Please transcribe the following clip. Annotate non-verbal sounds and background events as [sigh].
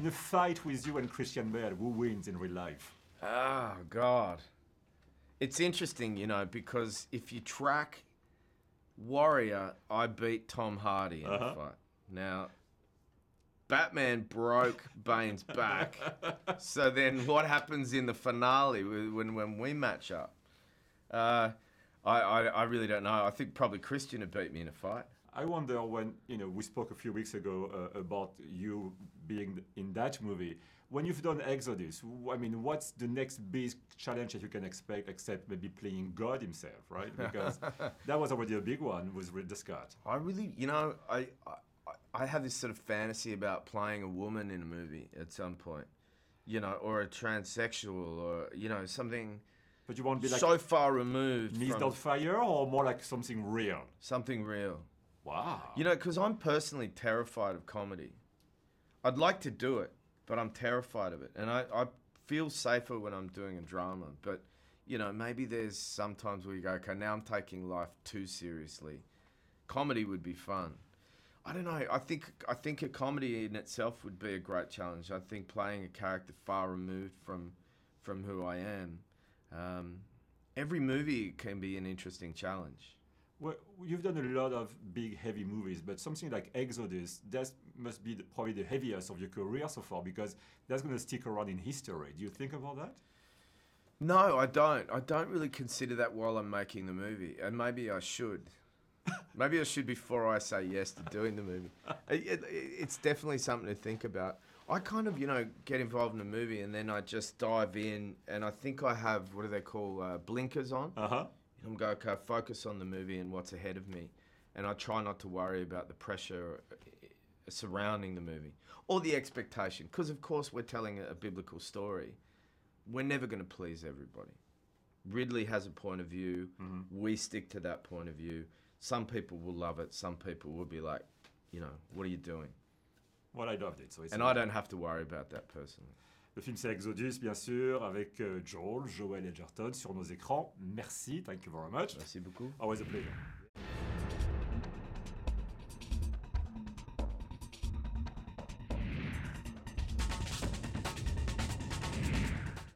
in a fight with you and Christian Bale, who wins in real life? Oh, God. It's interesting, you know, because if you track Warrior, I beat Tom Hardy in uh-huh. fight. Now, Batman broke Bane's back. [laughs] so then what happens in the finale when, when we match up? Uh, I, I, I really don't know. I think probably Christian had beat me in a fight. I wonder when you know we spoke a few weeks ago uh, about you being in that movie. When you've done Exodus, I mean, what's the next big challenge that you can expect, except maybe playing God Himself, right? Because [laughs] that was already a big one with Ridley Scott. I really, you know, I, I, I have this sort of fantasy about playing a woman in a movie at some point, you know, or a transsexual, or you know, something but you want to be like so far removed. Mist from... fire, or more like something real. Something real. Wow. You know, because I'm personally terrified of comedy. I'd like to do it, but I'm terrified of it, and I, I feel safer when I'm doing a drama. But you know, maybe there's sometimes where you go, okay, now I'm taking life too seriously. Comedy would be fun. I don't know. I think I think a comedy in itself would be a great challenge. I think playing a character far removed from from who I am um, every movie can be an interesting challenge. Well, you've done a lot of big, heavy movies, but something like Exodus, that must be the, probably the heaviest of your career so far because that's going to stick around in history. Do you think about that? No, I don't. I don't really consider that while I'm making the movie, and maybe I should. Maybe I should before I say yes to doing the movie. [laughs] It, it, it's definitely something to think about. I kind of, you know, get involved in a movie and then I just dive in and I think I have, what do they call, uh, blinkers on. Uh-huh. I'm going, okay, focus on the movie and what's ahead of me. And I try not to worry about the pressure uh, surrounding the movie or the expectation. Because, of course, we're telling a biblical story. We're never going to please everybody. Ridley has a point of view. Mm-hmm. We stick to that point of view some people will love it. Some people will be like, you know, what are you doing? What I doivent être. So And I don't have to worry about that personally. Le film, c'est Exodus, bien sûr, avec euh, Joel, Joel Edgerton sur nos écrans. Merci, thank you very much. Merci beaucoup. Always a pleasure.